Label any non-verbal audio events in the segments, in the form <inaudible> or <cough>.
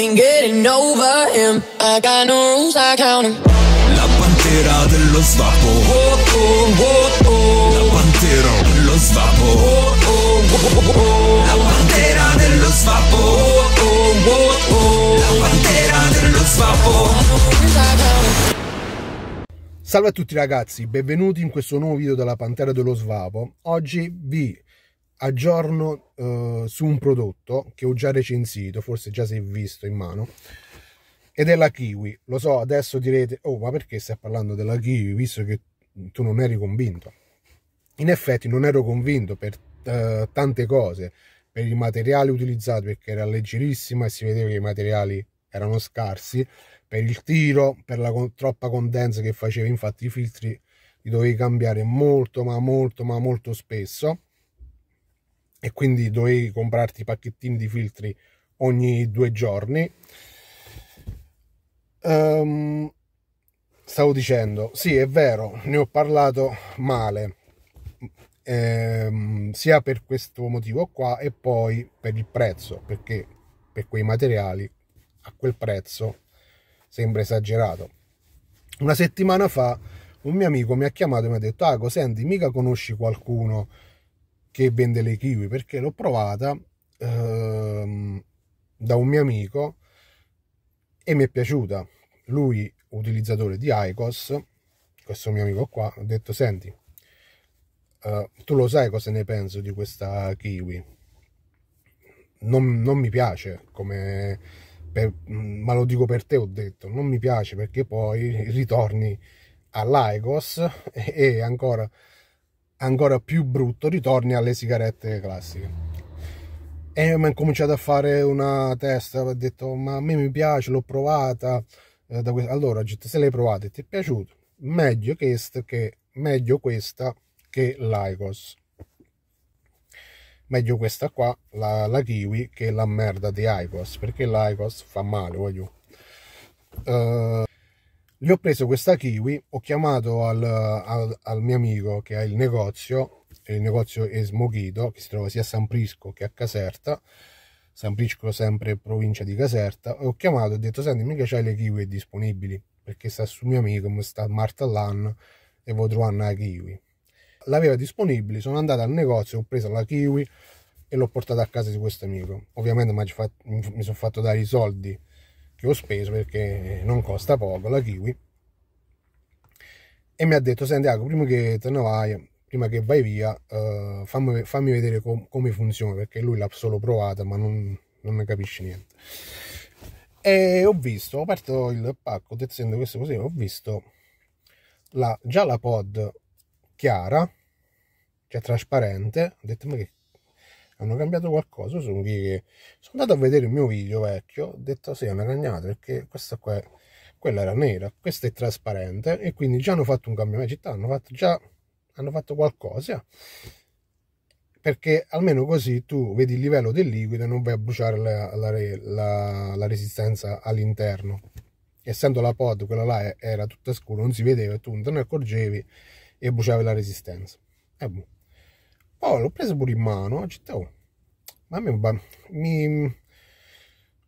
ain't getting over him. I got no rules, I count him. La pantera dello svapo. Oh, oh, oh, oh. La pantera dello svapo. Oh, oh, oh, oh. La pantera dello svapo. Oh, oh, oh, oh. La pantera dello svapo. Salve a tutti ragazzi, benvenuti in questo nuovo video della Pantera dello Svapo. Oggi vi aggiorno eh, su un prodotto che ho già recensito, forse già si è visto in mano, ed è la kiwi. Lo so, adesso direte, oh, ma perché stai parlando della kiwi, visto che tu non eri convinto? In effetti non ero convinto per eh, tante cose, per i materiali utilizzati, perché era leggerissima e si vedeva che i materiali erano scarsi, per il tiro, per la con troppa condensa che faceva, infatti i filtri li dovevi cambiare molto, ma molto, ma molto spesso e quindi dovevi comprarti pacchettini di filtri ogni due giorni. Um, stavo dicendo, sì, è vero, ne ho parlato male, ehm, sia per questo motivo qua e poi per il prezzo, perché per quei materiali a quel prezzo sembra esagerato. Una settimana fa un mio amico mi ha chiamato e mi ha detto, Ago, ah, senti, mica conosci qualcuno che vende le kiwi perché l'ho provata ehm, da un mio amico e mi è piaciuta. Lui, utilizzatore di ICOS, questo mio amico qua, ha detto senti, eh, tu lo sai cosa ne penso di questa kiwi? Non, non mi piace come... Per, ma lo dico per te ho detto, non mi piace perché poi ritorni all'Aigos e, e ancora ancora più brutto ritorni alle sigarette classiche e mi ha cominciato a fare una testa ho detto ma a me mi piace l'ho provata eh, allora se l'hai provata e ti è piaciuto meglio questa che meglio questa che l'Icos meglio questa qua la, la kiwi che la merda di Icos perché l'Icos fa male voglio uh, gli ho preso questa kiwi, ho chiamato al, al, al mio amico che ha il negozio, il negozio è smoghito che si trova sia a San Prisco che a Caserta, San Prisco sempre provincia di Caserta, ho chiamato e ho detto senti mica c'hai le kiwi disponibili, perché sta su mio amico, sta Marta Lan e vuoi trovare una kiwi. L'aveva disponibile, sono andato al negozio, ho preso la kiwi e l'ho portata a casa di questo amico. Ovviamente mi sono fatto dare i soldi che ho speso perché non costa poco la kiwi e mi ha detto senti Ago, prima che te ne vai prima che vai via uh, fammi, fammi, vedere com come funziona perché lui l'ha solo provata ma non, non ne capisce niente e ho visto ho aperto il pacco tessendo questo così ho visto la, già la pod chiara cioè trasparente ho detto ma che hanno cambiato qualcosa sono che sono andato a vedere il mio video vecchio ho detto sì è una cagnata perché questa qua è... quella era nera questa è trasparente e quindi già hanno fatto un cambiamento di città hanno fatto già hanno fatto qualcosa perché almeno così tu vedi il livello del liquido e non vai a bruciare la, la, la, la resistenza all'interno essendo la pod quella là era tutta scura non si vedeva tu non te ne accorgevi e bruciavi la resistenza e boh. Oh, l'ho presa pure in mano, città. Oh. Ma a me va, mi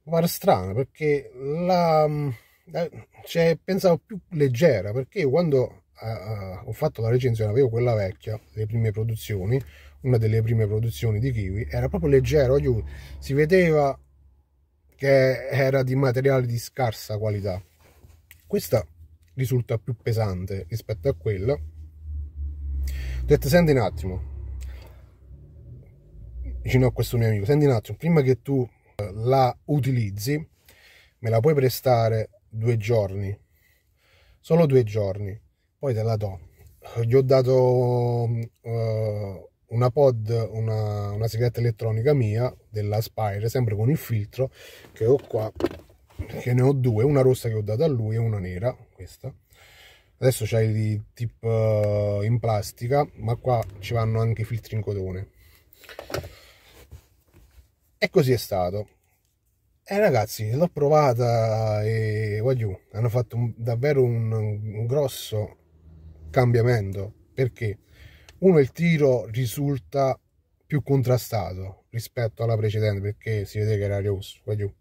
pare strano perché la, eh, cioè, pensavo più leggera perché io quando uh, ho fatto la recensione avevo quella vecchia, le prime produzioni, una delle prime produzioni di Kiwi, era proprio leggero, si vedeva che era di materiale di scarsa qualità. Questa risulta più pesante rispetto a quella. Ho detto, senti un attimo, vicino a questo mio amico, senti un attimo, prima che tu eh, la utilizzi, me la puoi prestare due giorni, solo due giorni, poi te la do. Gli ho dato uh, una pod, una, una sigaretta elettronica mia, della Spire, sempre con il filtro, che ho qua, che ne ho due, una rossa che ho dato a lui e una nera, questa. Adesso c'è il tip uh, in plastica, ma qua ci vanno anche i filtri in cotone. E così è stato. E ragazzi, l'ho provata e Wagyu hanno fatto un, davvero un, un grosso cambiamento perché uno il tiro risulta più contrastato rispetto alla precedente perché si vede che era rosso Wagyu.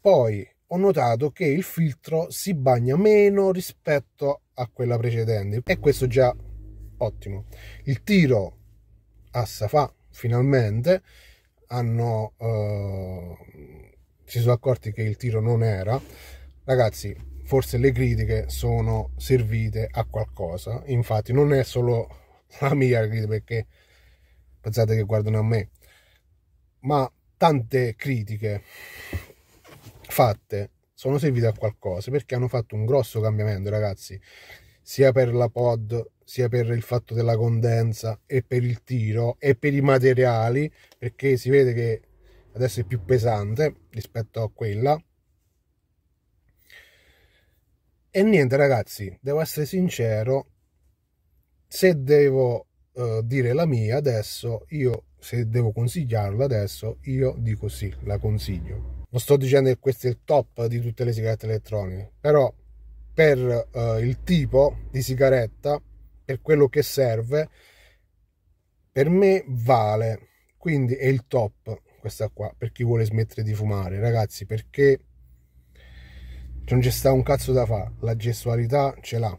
Poi ho notato che il filtro si bagna meno rispetto a quella precedente e questo già ottimo. Il tiro assa fa finalmente hanno, eh, si sono accorti che il tiro non era, ragazzi, forse le critiche sono servite a qualcosa. Infatti, non è solo <laughs> la mia critica perché pensate che guardano a me, ma tante critiche fatte sono servite a qualcosa perché hanno fatto un grosso cambiamento, ragazzi, sia per la pod sia per il fatto della condensa e per il tiro e per i materiali perché si vede che adesso è più pesante rispetto a quella e niente ragazzi devo essere sincero se devo eh, dire la mia adesso io se devo consigliarla adesso io dico sì la consiglio non sto dicendo che questo è il top di tutte le sigarette elettroniche però per eh, il tipo di sigaretta per quello che serve, per me vale. Quindi è il top questa qua, per chi vuole smettere di fumare, ragazzi, perché non c'è sta un cazzo da fare, la gestualità ce l'ha.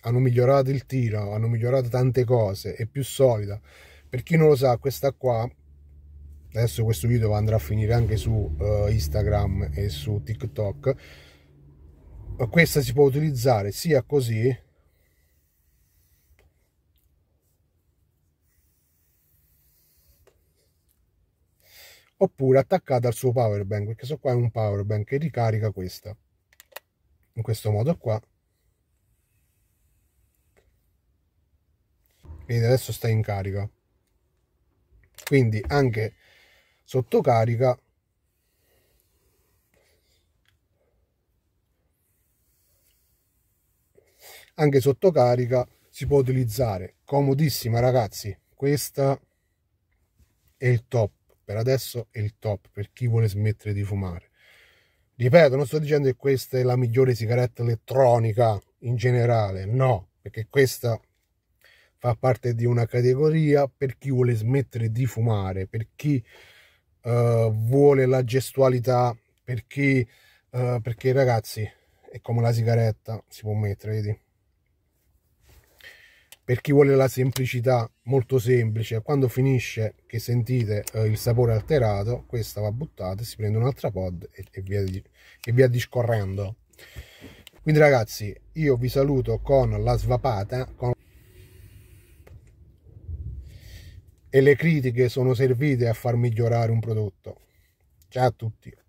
Hanno migliorato il tiro, hanno migliorato tante cose, è più solida. Per chi non lo sa, questa qua adesso questo video andrà a finire anche su uh, Instagram e su TikTok questa si può utilizzare sia così oppure attaccata al suo power bank perché so qua è un power bank che ricarica questa in questo modo qua Vedete, adesso sta in carica quindi anche sotto carica anche sotto carica si può utilizzare comodissima ragazzi questa è il top per adesso è il top per chi vuole smettere di fumare. Ripeto, non sto dicendo che questa è la migliore sigaretta elettronica in generale, no, perché questa fa parte di una categoria per chi vuole smettere di fumare, per chi uh, vuole la gestualità, per chi, uh, perché ragazzi, è come la sigaretta, si può mettere, vedi? per chi vuole la semplicità molto semplice quando finisce che sentite eh, il sapore alterato questa va buttata si prende un'altra pod e, e, via, e via discorrendo quindi ragazzi io vi saluto con la svapata con... e le critiche sono servite a far migliorare un prodotto ciao a tutti